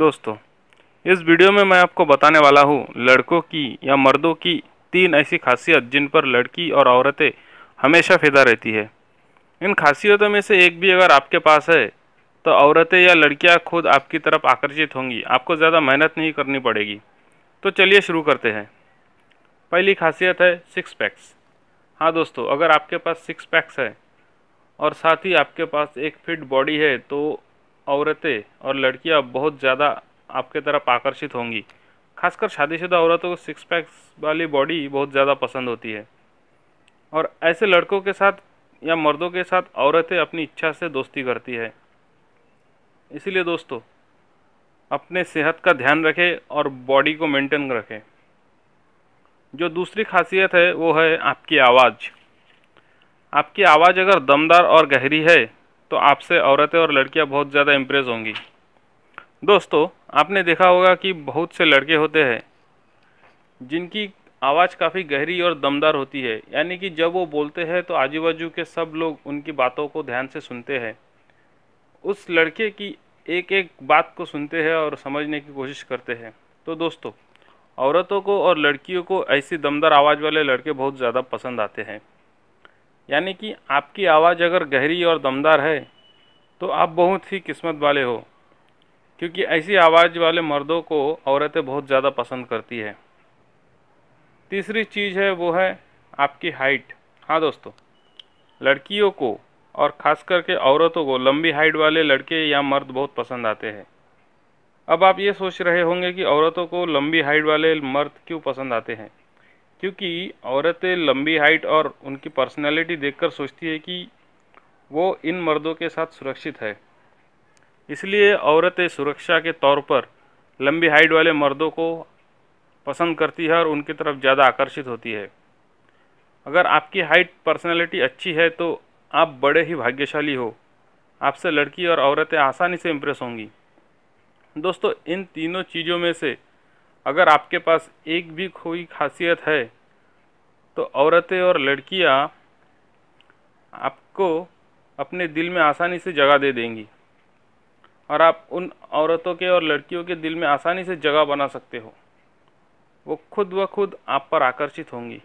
दोस्तों इस वीडियो में मैं आपको बताने वाला हूँ लड़कों की या मर्दों की तीन ऐसी खासियत जिन पर लड़की और औरतें हमेशा फिदा रहती है इन खासियतों में से एक भी अगर आपके पास है तो औरतें या लड़कियाँ खुद आपकी तरफ आकर्षित होंगी आपको ज़्यादा मेहनत नहीं करनी पड़ेगी तो चलिए शुरू करते हैं पहली खासियत है सिक्स पैक्स हाँ दोस्तों अगर आपके पास सिक्स पैक्स है और साथ ही आपके पास एक फिट बॉडी है तो औरतें और लड़कियां बहुत ज़्यादा आपके तरफ आकर्षित होंगी खासकर शादीशुदा औरतों को सिक्स पैक्स वाली बॉडी बहुत ज़्यादा पसंद होती है और ऐसे लड़कों के साथ या मर्दों के साथ औरतें अपनी इच्छा से दोस्ती करती है इसीलिए दोस्तों अपने सेहत का ध्यान रखें और बॉडी को मेंटेन रखें जो दूसरी खासियत है वो है आपकी आवाज़ आपकी आवाज़ अगर दमदार और गहरी है तो आपसे औरतें और लड़कियां बहुत ज़्यादा इम्प्रेस होंगी दोस्तों आपने देखा होगा कि बहुत से लड़के होते हैं जिनकी आवाज़ काफ़ी गहरी और दमदार होती है यानी कि जब वो बोलते हैं तो आजू बाजू के सब लोग उनकी बातों को ध्यान से सुनते हैं उस लड़के की एक एक बात को सुनते हैं और समझने की कोशिश करते हैं तो दोस्तों औरतों को और लड़कियों को ऐसी दमदार आवाज़ वाले लड़के बहुत ज़्यादा पसंद आते हैं यानी कि आपकी आवाज़ अगर गहरी और दमदार है तो आप बहुत ही किस्मत वाले हो क्योंकि ऐसी आवाज़ वाले मर्दों को औरतें बहुत ज़्यादा पसंद करती है तीसरी चीज़ है वो है आपकी हाइट हाँ दोस्तों लड़कियों को और ख़ास करके औरतों को लंबी हाइट वाले लड़के या मर्द बहुत पसंद आते हैं अब आप ये सोच रहे होंगे कि औरतों को लंबी हाइट वाले मर्द क्यों पसंद आते हैं क्योंकि औरतें लंबी हाइट और उनकी पर्सनैलिटी देखकर सोचती है कि वो इन मर्दों के साथ सुरक्षित है इसलिए औरतें सुरक्षा के तौर पर लंबी हाइट वाले मर्दों को पसंद करती है और उनकी तरफ ज़्यादा आकर्षित होती है अगर आपकी हाइट पर्सनैलिटी अच्छी है तो आप बड़े ही भाग्यशाली हो आपसे लड़की और औरतें आसानी से इम्प्रेस होंगी दोस्तों इन तीनों चीज़ों में से अगर आपके पास एक भी कोई खासियत है तो औरतें और लड़कियां आपको अपने दिल में आसानी से जगह दे देंगी और आप उन औरतों के और लड़कियों के दिल में आसानी से जगह बना सकते हो वो खुद ब खुद आप पर आकर्षित होंगी